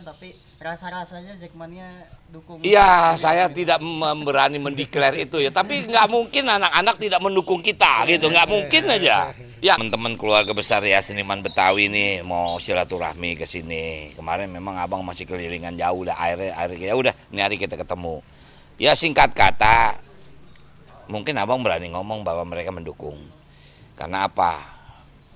tapi rasa-rasanya Jackmania dukung. Iya, saya tidak berani mendeklar itu ya. Tapi nggak mungkin anak-anak tidak mendukung kita gitu, nggak mungkin aja. Ya, teman-teman keluarga besar ya seniman Betawi nih mau silaturahmi ke sini. Kemarin memang abang masih kelilingan jauh lah airnya air ya udah ini hari kita ketemu. Ya singkat kata, mungkin abang berani ngomong bahwa mereka mendukung. Karena apa?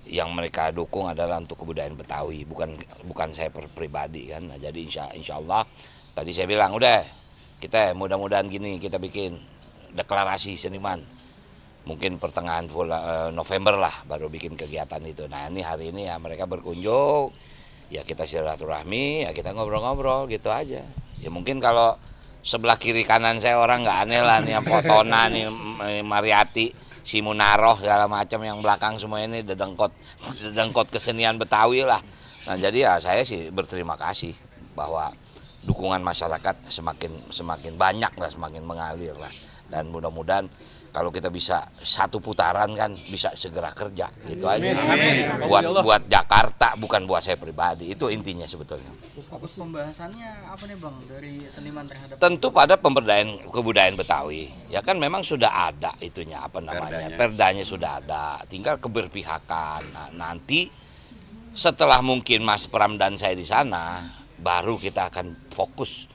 yang mereka dukung adalah untuk kebudayaan Betawi, bukan bukan saya per pribadi kan. Nah, jadi insya, insya Allah tadi saya bilang udah kita mudah-mudahan gini kita bikin deklarasi seniman. Mungkin pertengahan bulan eh, November lah baru bikin kegiatan itu. Nah ini hari ini ya mereka berkunjung, ya kita silaturahmi, ya kita ngobrol-ngobrol gitu aja. Ya mungkin kalau sebelah kiri kanan saya orang nggak aneh lah nih yang Potona nih eh, Mariati si Munaroh segala macam yang belakang semua ini dedengkot dedengkot kesenian Betawi lah. Nah jadi ya saya sih berterima kasih bahwa dukungan masyarakat semakin semakin banyak lah semakin mengalir lah dan mudah-mudahan kalau kita bisa satu putaran kan bisa segera kerja gitu aja buat buat Jakarta bukan buat saya pribadi itu intinya sebetulnya fokus pembahasannya apa nih bang dari seniman terhadap tentu pada pemberdayaan kebudayaan Betawi ya kan memang sudah ada itunya apa namanya perdanya, perdanya sudah ada tinggal keberpihakan nah, nanti setelah mungkin Mas Pram dan saya di sana baru kita akan fokus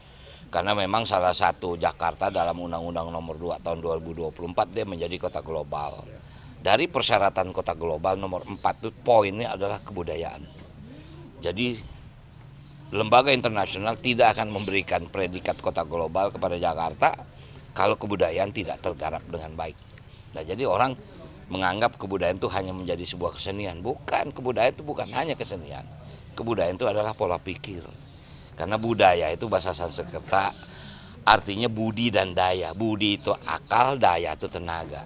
karena memang salah satu Jakarta dalam Undang-Undang Nomor 2 Tahun 2024 dia menjadi kota global. Ya. Dari persyaratan kota global nomor 4 itu poinnya adalah kebudayaan. Jadi lembaga internasional tidak akan memberikan predikat kota global kepada Jakarta kalau kebudayaan tidak tergarap dengan baik. Nah, jadi orang menganggap kebudayaan itu hanya menjadi sebuah kesenian. Bukan, kebudayaan itu bukan hanya kesenian. Kebudayaan itu adalah pola pikir. Karena budaya itu bahasa Sanskerta artinya budi dan daya. Budi itu akal, daya itu tenaga.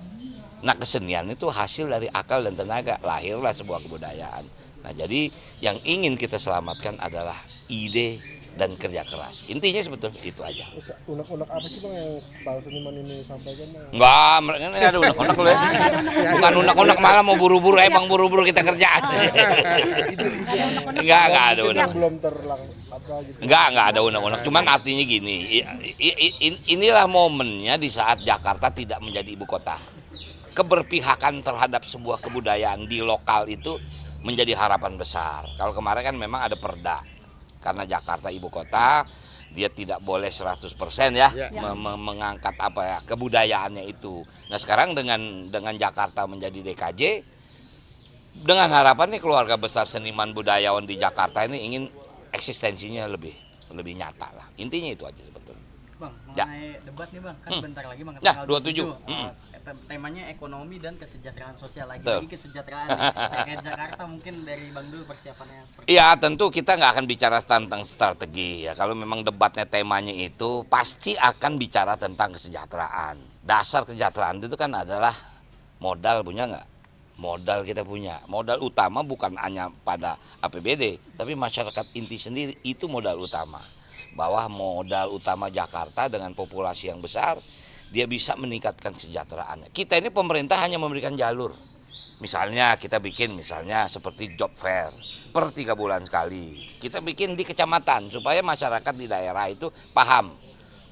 Nah kesenian itu hasil dari akal dan tenaga. Lahirlah sebuah kebudayaan. Nah jadi yang ingin kita selamatkan adalah ide dan kerja keras. Intinya sebetulnya itu aja. Unek-unek apa sih bang yang Pak Seniman ini sampaikan? Enggak, mereka ini ada unek-unek loh. Ya. Bukan unek-unek malah mau buru-buru, eh bang buru-buru kita kerja. Enggak, enggak ada unek. Belum terlang apa gitu. Enggak, enggak ada unek-unek. Cuma artinya gini, inilah momennya di saat Jakarta tidak menjadi ibu kota. Keberpihakan terhadap sebuah kebudayaan di lokal itu menjadi harapan besar. Kalau kemarin kan memang ada perda karena Jakarta ibu kota dia tidak boleh 100% ya, ya. Me mengangkat apa ya kebudayaannya itu. Nah, sekarang dengan dengan Jakarta menjadi DKJ dengan harapan nih keluarga besar seniman budayawan di Jakarta ini ingin eksistensinya lebih lebih nyata lah. Intinya itu aja. Bang, ya. mengenai ya. debat nih Bang, kan hmm. bentar lagi Bang ya, tanggal ya, 27. 27. Hmm. temanya ekonomi dan kesejahteraan sosial lagi. Tuh. Jadi kesejahteraan rakyat Jakarta mungkin dari Bang dulu persiapannya seperti Iya, tentu kita nggak akan bicara tentang strategi ya. Kalau memang debatnya temanya itu pasti akan bicara tentang kesejahteraan. Dasar kesejahteraan itu kan adalah modal punya nggak? modal kita punya. Modal utama bukan hanya pada APBD, tapi masyarakat inti sendiri itu modal utama bahwa modal utama Jakarta dengan populasi yang besar dia bisa meningkatkan kesejahteraan. Kita ini pemerintah hanya memberikan jalur. Misalnya kita bikin misalnya seperti job fair per tiga bulan sekali. Kita bikin di kecamatan supaya masyarakat di daerah itu paham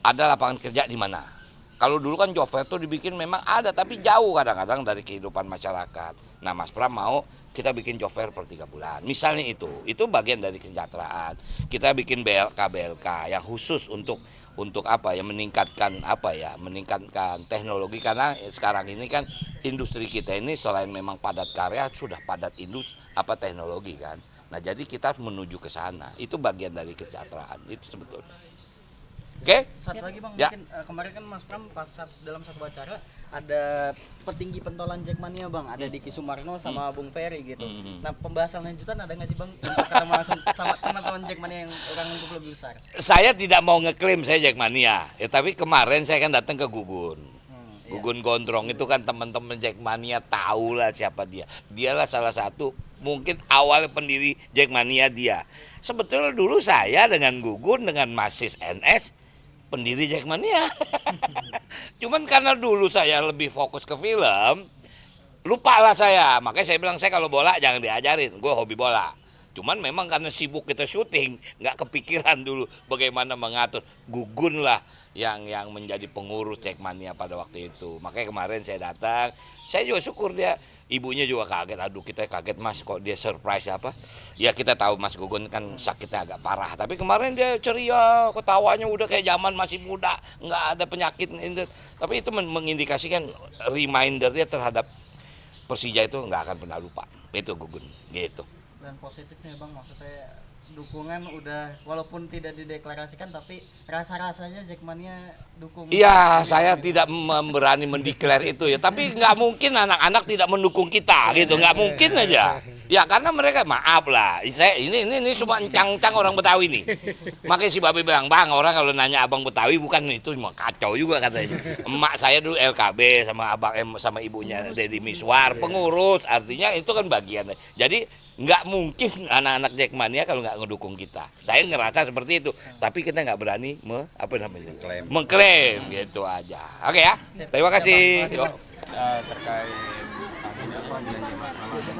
ada lapangan kerja di mana. Kalau dulu kan job fair dibikin memang ada tapi jauh kadang-kadang dari kehidupan masyarakat. Nah Mas Pram mau kita bikin job fair per tiga bulan. Misalnya itu, itu bagian dari kesejahteraan. Kita bikin BLK BLK yang khusus untuk untuk apa ya meningkatkan apa ya meningkatkan teknologi karena sekarang ini kan industri kita ini selain memang padat karya sudah padat indus apa teknologi kan. Nah jadi kita menuju ke sana. Itu bagian dari kesejahteraan itu sebetulnya. Oke? Okay? Satu lagi Bang, ya. mungkin uh, kemarin kan Mas Pram pas saat, dalam satu acara ada petinggi pentolan Jackmania Bang, ada Diki Sumarno sama hmm. Bung Ferry gitu. Hmm. Nah, pembahasan lanjutan ada nggak sih Bang sama teman-teman Jackmania yang orang untuk lebih besar? Saya tidak mau ngeklaim saya Jackmania, ya tapi kemarin saya kan datang ke Gugun. Hmm, iya. Gugun Gondrong itu kan teman-teman Jackmania tahu lah siapa dia. Dialah salah satu mungkin awal pendiri Jackmania dia. Sebetulnya dulu saya dengan Gugun dengan Masis NS pendiri Jackmania. Cuman karena dulu saya lebih fokus ke film, lupa lah saya. Makanya saya bilang saya kalau bola jangan diajarin, gue hobi bola. Cuman memang karena sibuk kita syuting, nggak kepikiran dulu bagaimana mengatur. Gugun lah yang yang menjadi pengurus Jackmania pada waktu itu. Makanya kemarin saya datang, saya juga syukur dia ibunya juga kaget aduh kita kaget mas kok dia surprise apa ya kita tahu mas Gugun kan sakitnya agak parah tapi kemarin dia ceria ketawanya udah kayak zaman masih muda nggak ada penyakit tapi itu mengindikasikan reminder dia terhadap Persija itu nggak akan pernah lupa itu Gugun gitu dan positifnya bang maksudnya dukungan udah walaupun tidak dideklarasikan tapi rasa-rasanya Jackmania dukung. Iya, saya gitu. tidak berani mendeklar itu ya, tapi nggak mungkin anak-anak tidak mendukung kita gitu, nggak mungkin aja. Ya karena mereka maaf lah, saya ini ini ini cuma cang cang orang Betawi nih. Makanya si Babe bilang, "Bang, orang kalau nanya Abang Betawi bukan itu cuma kacau juga katanya." Emak saya dulu LKB sama Abang sama ibunya Deddy Miswar, pengurus, artinya itu kan bagian. Jadi nggak mungkin anak-anak Jackmania kalau nggak ngedukung kita. Saya ngerasa seperti itu, tapi kita nggak berani me, apa namanya mengklaim, mengklaim gitu aja. Oke okay, ya, terima kasih.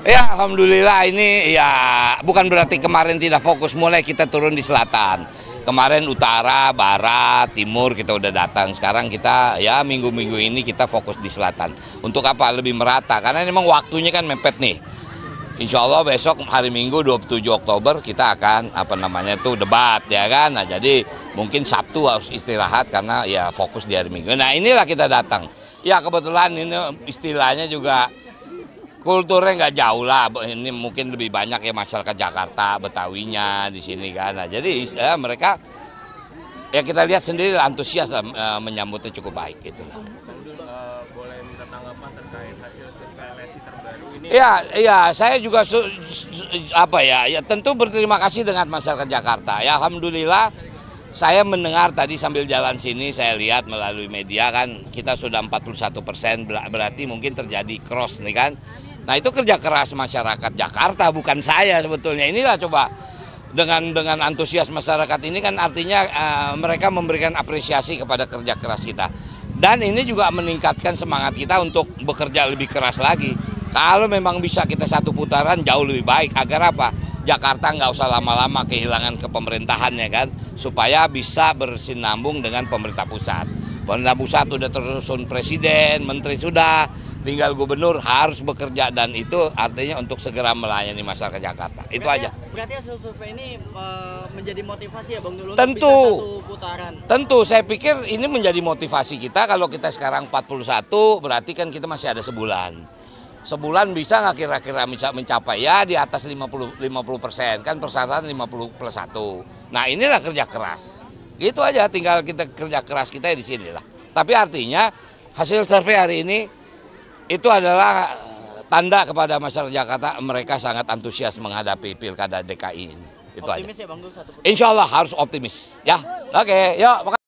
Ya alhamdulillah ini ya bukan berarti kemarin tidak fokus mulai kita turun di selatan. Kemarin utara, barat, timur kita udah datang. Sekarang kita ya minggu-minggu ini kita fokus di selatan. Untuk apa? Lebih merata karena memang waktunya kan mepet nih. Insya Allah besok hari Minggu 27 Oktober kita akan apa namanya itu debat ya kan. Nah jadi mungkin Sabtu harus istirahat karena ya fokus di hari Minggu. Nah inilah kita datang. Ya kebetulan ini istilahnya juga kulturnya nggak jauh lah. Ini mungkin lebih banyak ya masyarakat Jakarta, Betawinya di sini kan. Nah jadi ya, mereka ya kita lihat sendiri antusias eh, menyambutnya cukup baik gitu lah. PLSI terbaru ini. Ya, ya, saya juga su, su, apa ya, ya tentu berterima kasih dengan masyarakat Jakarta. Ya alhamdulillah saya mendengar tadi sambil jalan sini saya lihat melalui media kan kita sudah 41 persen berarti mungkin terjadi cross nih kan. Nah itu kerja keras masyarakat Jakarta bukan saya sebetulnya inilah coba dengan dengan antusias masyarakat ini kan artinya uh, mereka memberikan apresiasi kepada kerja keras kita. Dan ini juga meningkatkan semangat kita untuk bekerja lebih keras lagi. Kalau memang bisa kita satu putaran jauh lebih baik. Agar apa? Jakarta nggak usah lama-lama kehilangan kepemerintahannya kan. Supaya bisa bersinambung dengan pemerintah pusat. Pemerintah pusat sudah tersusun presiden, menteri sudah, tinggal gubernur harus bekerja dan itu artinya untuk segera melayani masyarakat Jakarta. Berarti, itu aja. Ya- berarti hasil survei ini e, menjadi motivasi ya Bang dulu tentu, satu putaran. Tentu, saya pikir ini menjadi motivasi kita kalau kita sekarang 41 berarti kan kita masih ada sebulan. Sebulan bisa nggak kira-kira mencapai ya di atas 50 50 persen kan persyaratan 50 plus satu Nah inilah kerja keras. Itu aja tinggal kita kerja keras kita ya di sini lah. Tapi artinya hasil survei hari ini itu adalah tanda kepada masyarakat Jakarta mereka sangat antusias menghadapi pilkada DKI ini. Itu optimis aja. ya Bang Gus? Insya Allah harus optimis ya. Oke, okay, yuk.